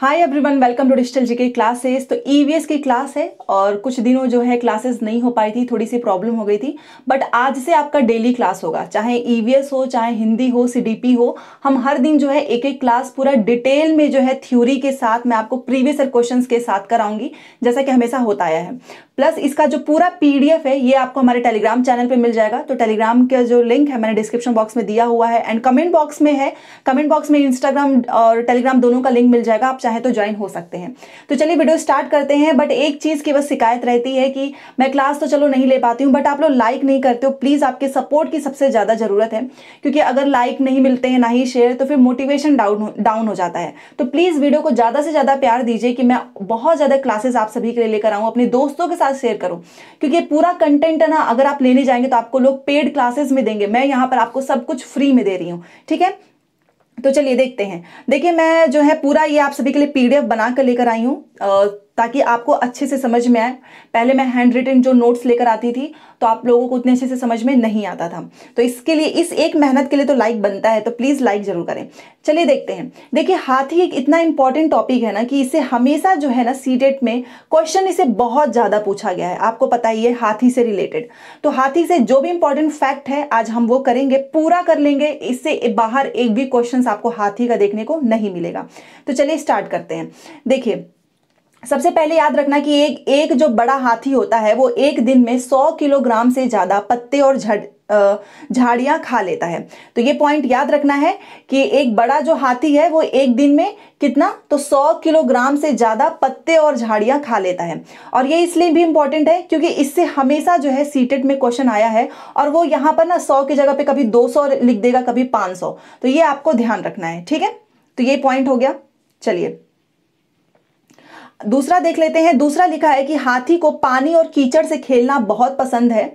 hi everyone welcome to digital GK classes तो EVS e की class है और कुछ दिनों जो है क्लासेस नहीं हो पाई थी थोड़ी सी प्रॉब्लम हो गई थी बट आज से आपका डेली क्लास होगा चाहे ईवीएस e हो चाहे हिंदी हो सीडीपी हो हम हर दिन जो है एक एक क्लास पूरा डिटेल में जो है थ्योरी के साथ मैं आपको प्रीवियस क्वेश्चन के साथ कराऊंगी जैसा कि हमेशा होता आया है प्लस इसका जो पूरा पीडीएफ है ये आपको हमारे टेलीग्राम चैनल पे मिल जाएगा तो टेलीग्राम का जो लिंक है मैंने डिस्क्रिप्शन बॉक्स में दिया हुआ है एंड कमेंट बॉक्स में है कमेंट बॉक्स में इंस्टाग्राम और टेलीग्राम दोनों का लिंक मिल जाएगा आप चाहे तो ज्वाइन हो सकते हैं तो चलिए वीडियो स्टार्ट करते हैं बट एक चीज़ की बस शिकायत रहती है कि मैं क्लास तो चलो नहीं ले पाती हूँ बट आप लोग लाइक नहीं करते हो प्लीज़ आपके सपोर्ट की सबसे ज़्यादा ज़रूरत है क्योंकि अगर लाइक नहीं मिलते हैं ना ही शेयर तो फिर मोटिवेशन डाउन डाउन हो जाता है तो प्लीज़ वीडियो को ज़्यादा से ज़्यादा प्यार दीजिए कि मैं बहुत ज़्यादा क्लासेस आप सभी के लिए लेकर आऊँ अपने दोस्तों के साथ साथ शेयर करो क्योंकि पूरा कंटेंट है ना अगर आप लेने जाएंगे तो आपको लोग पेड क्लासेस में देंगे मैं यहाँ पर आपको सब कुछ फ्री में दे रही हूँ ठीक है तो चलिए देखते हैं देखिए मैं जो है पूरा ये आप सभी के लिए पीडीएफ बनाकर लेकर आई हूँ ताकि आपको अच्छे से समझ में आए पहले मैं हैंड रिटन जो नोट्स लेकर आती थी तो आप लोगों को उतने अच्छे से समझ में नहीं आता था तो इसके लिए इस एक मेहनत के लिए तो लाइक बनता है तो प्लीज़ लाइक ज़रूर करें चलिए देखते हैं देखिए हाथी एक इतना इंपॉर्टेंट टॉपिक है ना कि इसे हमेशा जो है ना सी में क्वेश्चन इसे बहुत ज़्यादा पूछा गया है आपको पता ही है हाथी से रिलेटेड तो हाथी से जो भी इंपॉर्टेंट फैक्ट है आज हम वो करेंगे पूरा कर लेंगे इससे बाहर एक भी क्वेश्चन आपको हाथी का देखने को नहीं मिलेगा तो चलिए स्टार्ट करते हैं देखिए सबसे पहले याद रखना कि एक एक जो बड़ा हाथी होता है वो एक दिन में 100 किलोग्राम से ज़्यादा पत्ते और झड़ झाड़ियाँ खा लेता है तो ये पॉइंट याद रखना है कि एक बड़ा जो हाथी है वो एक दिन में कितना तो 100 किलोग्राम से ज़्यादा पत्ते और झाड़ियां खा लेता है और ये इसलिए भी इम्पॉर्टेंट है क्योंकि इससे हमेशा जो है सीटेट में क्वेश्चन आया है और वो यहां पर ना 100 की जगह पे कभी 200 लिख देगा कभी 500 तो ये आपको ध्यान रखना है ठीक है तो ये पॉइंट हो गया चलिए दूसरा देख लेते हैं दूसरा लिखा है कि हाथी को पानी और कीचड़ से खेलना बहुत पसंद है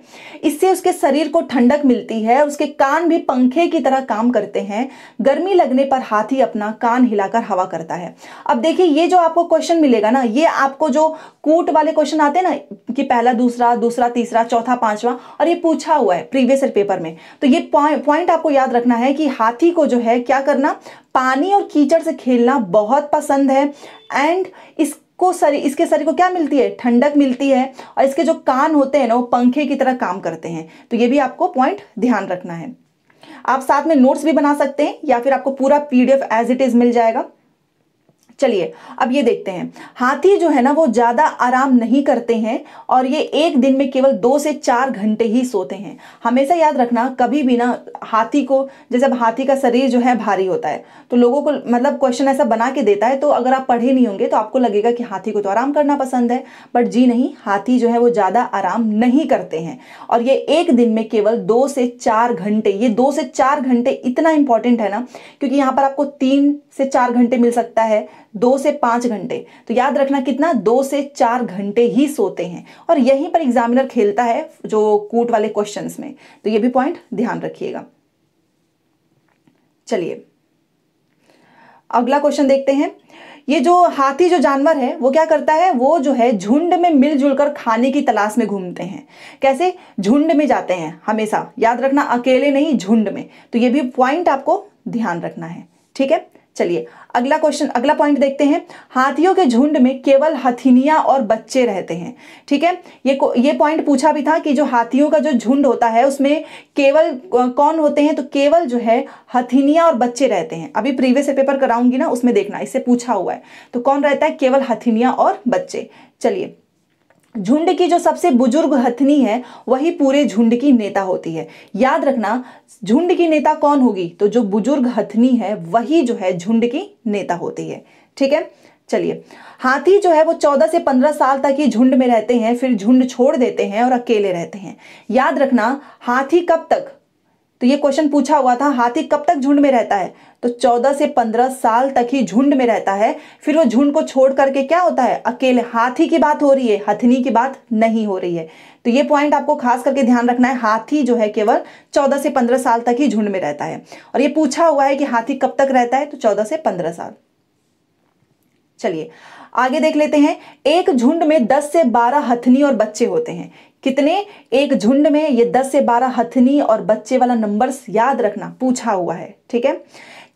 इससे उसके शरीर को ठंडक मिलती है उसके कान भी पंखे की तरह काम करते हैं गर्मी लगने पर हाथी अपना कान हिलाकर हवा करता है अब देखिए ये जो आपको क्वेश्चन मिलेगा ना ये आपको जो कूट वाले क्वेश्चन आते हैं ना कि पहला दूसरा दूसरा तीसरा चौथा पांचवा और ये पूछा हुआ है प्रीवियस पेपर में तो ये पॉइंट आपको याद रखना है कि हाथी को जो है क्या करना पानी और कीचड़ से खेलना बहुत पसंद है एंड इस को शरीर इसके शरीर को क्या मिलती है ठंडक मिलती है और इसके जो कान होते हैं ना वो पंखे की तरह काम करते हैं तो ये भी आपको पॉइंट ध्यान रखना है आप साथ में नोट्स भी बना सकते हैं या फिर आपको पूरा पीडीएफ एज इट इज मिल जाएगा चलिए अब ये देखते हैं हाथी जो है ना वो ज़्यादा आराम नहीं करते हैं और ये एक दिन में केवल दो से चार घंटे ही सोते हैं हमेशा याद रखना कभी भी ना हाथी को जैसे अब हाथी का शरीर जो है भारी होता है तो लोगों को मतलब क्वेश्चन ऐसा बना के देता है तो अगर आप पढ़े नहीं होंगे तो आपको लगेगा कि हाथी को तो आराम करना पसंद है बट जी नहीं हाथी जो है वो ज़्यादा आराम नहीं करते हैं और ये एक दिन में केवल दो से चार घंटे ये दो से चार घंटे इतना इंपॉर्टेंट है ना क्योंकि यहाँ पर आपको तीन से चार घंटे मिल सकता है दो से पांच घंटे तो याद रखना कितना दो से चार घंटे ही सोते हैं और यहीं पर एग्जामिनर खेलता है जो कूट वाले क्वेश्चन में तो ये भी पॉइंट ध्यान रखिएगा चलिए अगला क्वेश्चन देखते हैं ये जो हाथी जो जानवर है वो क्या करता है वो जो है झुंड में मिलजुल कर खाने की तलाश में घूमते हैं कैसे झुंड में जाते हैं हमेशा याद रखना अकेले नहीं झुंड में तो ये भी पॉइंट आपको ध्यान रखना है ठीक है चलिए अगला क्वेश्चन अगला पॉइंट देखते हैं हाथियों के झुंड में केवल हथिनिया और बच्चे रहते हैं ठीक है ये ये पॉइंट पूछा भी था कि जो हाथियों का जो झुंड होता है उसमें केवल कौन होते हैं तो केवल जो है हथिनिया और बच्चे रहते हैं अभी प्रीवियस पेपर कराऊंगी ना उसमें देखना इससे पूछा हुआ है तो कौन रहता है केवल हथिनिया और बच्चे चलिए झुंड की जो सबसे बुजुर्ग हथनी है वही पूरे झुंड की नेता होती है याद रखना झुंड की नेता कौन होगी तो जो बुजुर्ग हथनी है वही जो है झुंड की नेता होती है ठीक है चलिए हाथी जो है वो 14 से 15 साल तक ही झुंड में रहते हैं फिर झुंड छोड़ देते हैं और अकेले रहते हैं याद रखना हाथी कब तक तो ये क्वेश्चन पूछा हुआ था हाथी कब तक झुंड में रहता है तो 14 से 15 साल तक ही झुंड में रहता है फिर वो झुंड को छोड़ करके क्या होता है अकेले हाथी की बात हो रही है हथनी की बात नहीं हो रही है तो ये पॉइंट आपको खास करके ध्यान रखना है हाथी जो है केवल 14 से 15 साल तक ही झुंड में रहता है और ये पूछा हुआ है कि हाथी कब तक रहता है तो चौदह से पंद्रह साल चलिए आगे देख लेते हैं एक झुंड में 10 से 12 हथनी और बच्चे होते हैं कितने एक झुंड में ये 10 से 12 हथनी और बच्चे वाला नंबर्स याद रखना पूछा हुआ है ठीक है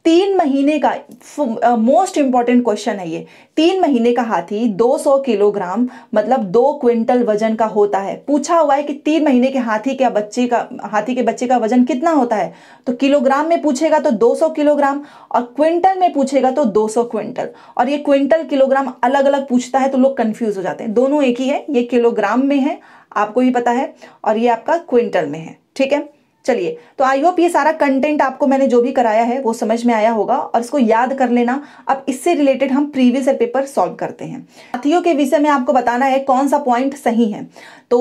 तीन महीने का मोस्ट इंपॉर्टेंट क्वेश्चन है ये तीन महीने का हाथी 200 किलोग्राम मतलब दो क्विंटल वजन का होता है पूछा हुआ है कि तीन महीने के हाथी के बच्चे का हाथी के बच्चे का वजन कितना होता है तो किलोग्राम में पूछेगा तो 200 किलोग्राम और क्विंटल में पूछेगा तो 200 क्विंटल और ये क्विंटल किलोग्राम अलग अलग पूछता है तो लोग कंफ्यूज हो जाते हैं दोनों एक ही है ये किलोग्राम में है आपको ही पता है और ये आपका क्विंटल में है ठीक है चलिए तो आई होप ये सारा कंटेंट आपको मैंने जो भी कराया है वो समझ में आया होगा और इसको याद कर लेना अब इससे रिलेटेड हम प्रीवियस ईयर पेपर सॉल्व करते हैं साथियों के विषय में आपको बताना है कौन सा पॉइंट सही है तो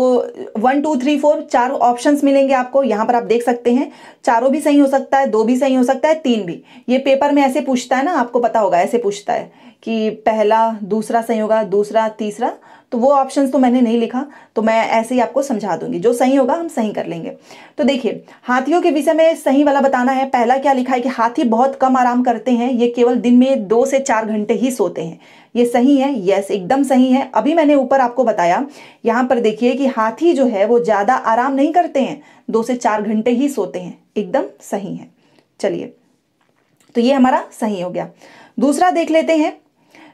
वन टू थ्री फोर चार ऑप्शंस मिलेंगे आपको यहाँ पर आप देख सकते हैं चारों भी सही हो सकता है दो भी सही हो सकता है तीन भी ये पेपर में ऐसे पूछता है ना आपको पता होगा ऐसे पूछता है कि पहला दूसरा सही होगा दूसरा तीसरा तो वो ऑप्शंस तो मैंने नहीं लिखा तो मैं ऐसे ही आपको समझा दूंगी जो सही होगा हम सही कर लेंगे तो देखिए हाथियों के विषय में सही वाला बताना है पहला क्या लिखा है कि हाथी बहुत कम आराम करते हैं ये केवल दिन में दो से चार घंटे ही सोते हैं ये सही है यस एकदम सही है अभी मैंने ऊपर आपको बताया यहाँ पर देखिए कि हाथी जो है वो ज़्यादा आराम नहीं करते हैं दो से चार घंटे ही सोते हैं एकदम सही है चलिए तो ये हमारा सही हो गया दूसरा देख लेते हैं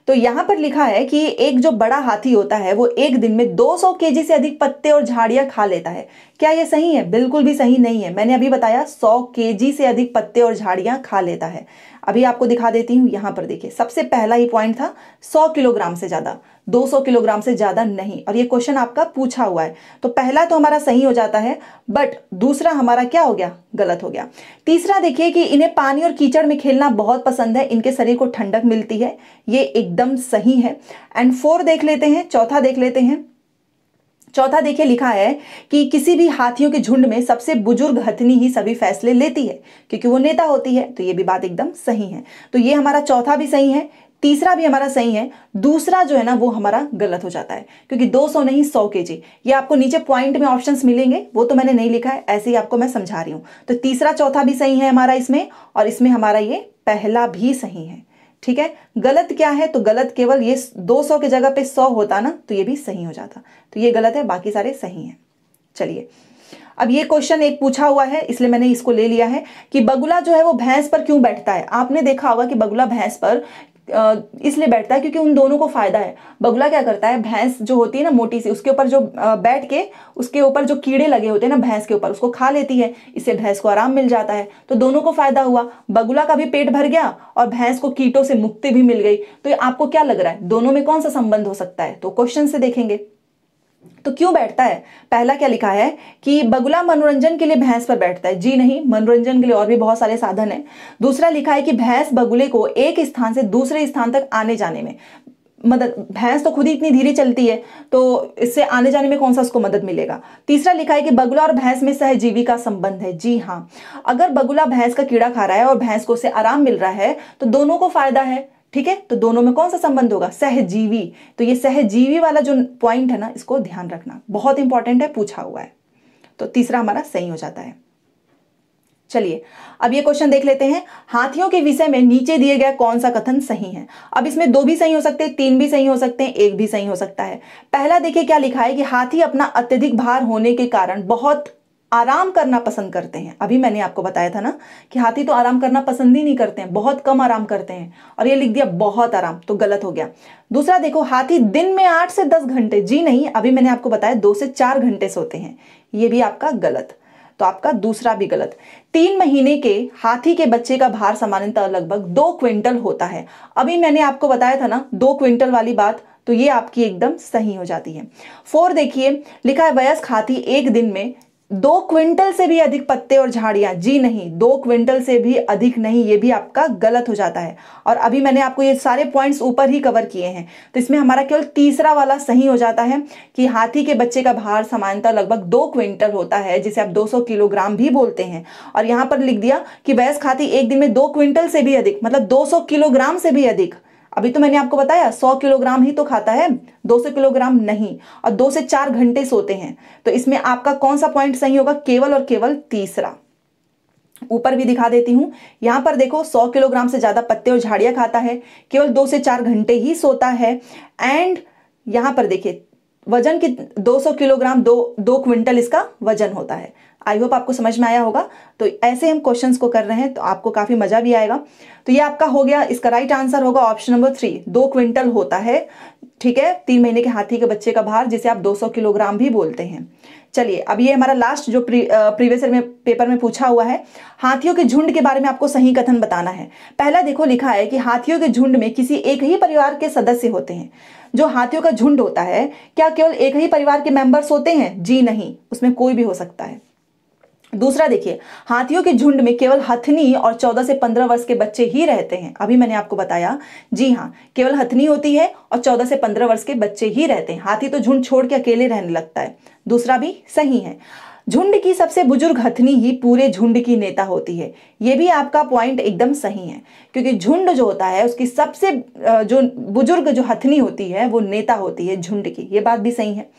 तो यहाँ पर लिखा है कि एक जो बड़ा हाथी होता है वो एक दिन में 200 केजी से अधिक पत्ते और झाड़ियाँ खा लेता है क्या ये सही है बिल्कुल भी सही नहीं है मैंने अभी बताया 100 के से अधिक पत्ते और झाड़ियाँ खा लेता है अभी आपको दिखा देती हूँ यहाँ पर देखिए सबसे पहला ही पॉइंट था 100 किलोग्राम से ज़्यादा 200 किलोग्राम से ज़्यादा नहीं और ये क्वेश्चन आपका पूछा हुआ है तो पहला तो हमारा सही हो जाता है बट दूसरा हमारा क्या हो गया गलत हो गया तीसरा देखिए कि इन्हें पानी और कीचड़ में खेलना बहुत पसंद है इनके शरीर को ठंडक मिलती है ये एकदम सही है एंड फोर देख लेते हैं चौथा देख लेते हैं चौथा देखिए लिखा है कि किसी भी हाथियों के झुंड में सबसे बुजुर्ग हथनी ही सभी फैसले लेती है क्योंकि वो नेता होती है तो ये भी बात एकदम सही है तो ये हमारा चौथा भी सही है तीसरा भी हमारा सही है दूसरा जो है ना वो हमारा गलत हो जाता है क्योंकि 200 नहीं 100 के जी ये आपको नीचे पॉइंट में ऑप्शंस मिलेंगे वो तो मैंने नहीं लिखा है ऐसे ही आपको मैं समझा रही हूँ तो तीसरा चौथा भी सही है हमारा इसमें और इसमें हमारा ये पहला भी सही है ठीक है गलत क्या है तो गलत केवल ये 200 के जगह पे 100 होता ना तो ये भी सही हो जाता तो ये गलत है बाकी सारे सही हैं चलिए अब ये क्वेश्चन एक पूछा हुआ है इसलिए मैंने इसको ले लिया है कि बगुला जो है वो भैंस पर क्यों बैठता है आपने देखा होगा कि बगुला भैंस पर इसलिए बैठता है क्योंकि उन दोनों को फायदा है बगुला क्या करता है भैंस जो होती है ना मोटी सी उसके ऊपर जो बैठ के उसके ऊपर जो कीड़े लगे होते हैं ना भैंस के ऊपर उसको खा लेती है इससे भैंस को आराम मिल जाता है तो दोनों को फायदा हुआ बगुला का भी पेट भर गया और भैंस को कीटों से मुक्ति भी मिल गई तो आपको क्या लग रहा है दोनों में कौन सा संबंध हो सकता है तो क्वेश्चन से देखेंगे तो क्यों बैठता है पहला क्या लिखा है कि बगुला मनोरंजन के लिए भैंस पर बैठता है जी नहीं मनोरंजन के लिए और भी बहुत सारे साधन है दूसरा लिखा है कि भैंस बगुले को एक स्थान से दूसरे स्थान तक आने जाने में मदद भैंस तो खुद ही इतनी धीरे चलती है तो इससे आने जाने में कौन सा उसको मदद मिलेगा तीसरा लिखा है कि बगुला और भैंस में सहजीवी का संबंध है जी हाँ अगर बगुला भैंस का कीड़ा खा रहा है और भैंस को उसे आराम मिल रहा है तो दोनों को फायदा है ठीक है तो दोनों में कौन सा संबंध होगा सहजीवी तो ये सहजीवी वाला जो पॉइंट है ना इसको ध्यान रखना बहुत इंपॉर्टेंट है पूछा हुआ है तो तीसरा हमारा सही हो जाता है चलिए अब ये क्वेश्चन देख लेते हैं हाथियों के विषय में नीचे दिए गए कौन सा कथन सही है अब इसमें दो भी सही हो सकते हैं तीन भी सही हो सकते हैं एक भी सही हो सकता है पहला देखिए क्या लिखा है कि हाथी अपना अत्यधिक भार होने के कारण बहुत आराम करना पसंद करते हैं अभी मैंने आपको बताया था ना कि हाथी तो आराम करना पसंद ही नहीं करते हैं बहुत कम आराम करते हैं और ये लिख दिया बहुत आराम तो गलत हो गया दूसरा देखो हाथी दिन में आठ से दस घंटे जी नहीं अभी मैंने आपको बताया दो से चार घंटे सोते हैं ये भी आपका गलत तो आपका दूसरा भी गलत तीन महीने के हाथी के बच्चे का भार सामान्यतः लगभग दो क्विंटल होता है अभी मैंने आपको बताया था ना दो क्विंटल वाली बात तो ये आपकी एकदम सही हो जाती है फोर देखिए लिखा है वयस्क हाथी एक दिन में दो क्विंटल से भी अधिक पत्ते और झाड़ियां जी नहीं दो क्विंटल से भी अधिक नहीं ये भी आपका गलत हो जाता है और अभी मैंने आपको ये सारे पॉइंट्स ऊपर ही कवर किए हैं तो इसमें हमारा केवल तीसरा वाला सही हो जाता है कि हाथी के बच्चे का भार सामान्यतः लगभग दो क्विंटल होता है जिसे आप 200 किलोग्राम भी बोलते हैं और यहाँ पर लिख दिया कि वयस्क हाथी एक दिन में दो क्विंटल से भी अधिक मतलब दो किलोग्राम से भी अधिक अभी तो मैंने आपको बताया 100 किलोग्राम ही तो खाता है 200 किलोग्राम नहीं और दो से चार घंटे सोते हैं तो इसमें आपका कौन सा पॉइंट सही होगा केवल और केवल तीसरा ऊपर भी दिखा देती हूँ यहाँ पर देखो 100 किलोग्राम से ज़्यादा पत्ते और झाड़ियां खाता है केवल दो से चार घंटे ही सोता है एंड यहां पर देखिए वजन कित 200 किलोग्राम दो दो क्विंटल इसका वजन होता है आई होप आपको समझ में आया होगा तो ऐसे हम क्वेश्चंस को कर रहे हैं तो आपको काफ़ी मज़ा भी आएगा तो ये आपका हो गया इसका राइट आंसर होगा ऑप्शन नंबर थ्री दो क्विंटल होता है ठीक है तीन महीने के हाथी के बच्चे का भार जिसे आप 200 किलोग्राम भी बोलते हैं चलिए अब ये हमारा लास्ट जो प्रीवियस में पेपर में पूछा हुआ है हाथियों के झुंड के बारे में आपको सही कथन बताना है पहला देखो लिखा है कि हाथियों के झुंड में किसी एक ही परिवार के सदस्य होते हैं जो हाथियों का झुंड होता है क्या केवल एक ही परिवार के मेंबर्स होते हैं जी नहीं उसमें कोई भी हो सकता है दूसरा देखिए हाथियों के झुंड में केवल हथनी और 14 से 15 वर्ष के बच्चे ही रहते हैं अभी मैंने आपको बताया जी हाँ केवल हथनी होती है और 14 से 15 वर्ष के बच्चे ही रहते हैं हाथी तो झुंड छोड़ के अकेले रहने लगता है दूसरा भी सही है झुंड की सबसे बुजुर्ग हथनी ही पूरे झुंड की नेता होती है ये भी आपका पॉइंट एकदम सही है क्योंकि झुंड जो होता है उसकी सबसे जो बुजुर्ग जो हथनी होती है वो नेता होती है झुंड की ये बात भी सही है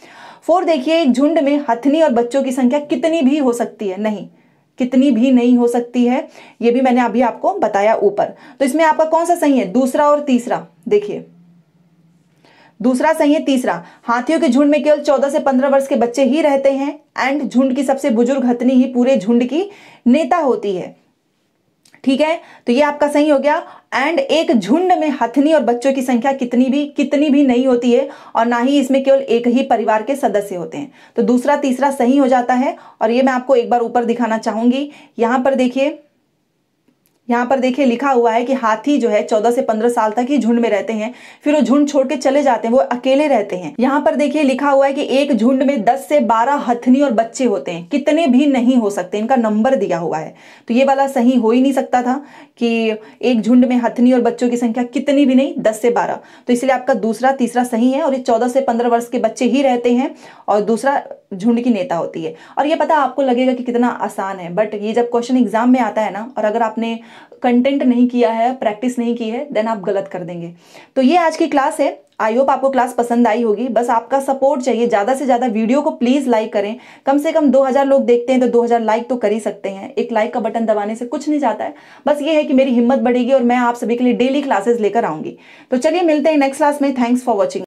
फोर देखिए एक झुंड में हथनी और बच्चों की संख्या कितनी भी हो सकती है नहीं कितनी भी नहीं हो सकती है ये भी मैंने अभी आपको बताया ऊपर तो इसमें आपका कौन सा सही है दूसरा और तीसरा देखिए दूसरा सही है तीसरा हाथियों के झुंड में केवल 14 से 15 वर्ष के बच्चे ही रहते हैं एंड झुंड की सबसे बुजुर्ग हथनी ही पूरे झुंड की नेता होती है ठीक है तो ये आपका सही हो गया एंड एक झुंड में हथनी और बच्चों की संख्या कितनी भी कितनी भी नहीं होती है और ना ही इसमें केवल एक ही परिवार के सदस्य होते हैं तो दूसरा तीसरा सही हो जाता है और ये मैं आपको एक बार ऊपर दिखाना चाहूंगी यहां पर देखिए यहाँ पर देखिए लिखा हुआ है कि हाथी जो है चौदह से पंद्रह साल तक ही झुंड में रहते हैं फिर वो झुंड छोड़ के चले जाते हैं वो अकेले रहते हैं यहाँ पर देखिए लिखा हुआ है कि एक झुंड में दस से बारह हथनी और बच्चे होते हैं कितने भी नहीं हो सकते इनका नंबर दिया हुआ है तो ये वाला सही हो ही नहीं सकता था कि एक झुंड में हथनी और बच्चों की संख्या कितनी भी नहीं दस से बारह तो इसलिए आपका दूसरा तीसरा सही है और ये चौदह से पंद्रह वर्ष के बच्चे ही रहते हैं और दूसरा झुंड की नेता होती है और ये पता आपको लगेगा कि कितना आसान है बट ये जब क्वेश्चन एग्जाम में आता है ना और अगर आपने कंटेंट नहीं किया है प्रैक्टिस नहीं की है देन आप गलत कर देंगे तो ये आज की क्लास है आई होप आपको क्लास पसंद आई होगी बस आपका सपोर्ट चाहिए ज़्यादा से ज़्यादा वीडियो को प्लीज़ लाइक करें कम से कम 2000 लोग देखते हैं तो 2000 लाइक तो कर ही सकते हैं एक लाइक का बटन दबाने से कुछ नहीं जाता है बस ये है कि मेरी हिम्मत बढ़ेगी और मैं आप सभी के लिए डेली क्लासेस लेकर आऊंगी तो चलिए मिलते हैं नेक्स्ट क्लास में थैंक्स फॉर वॉचिंग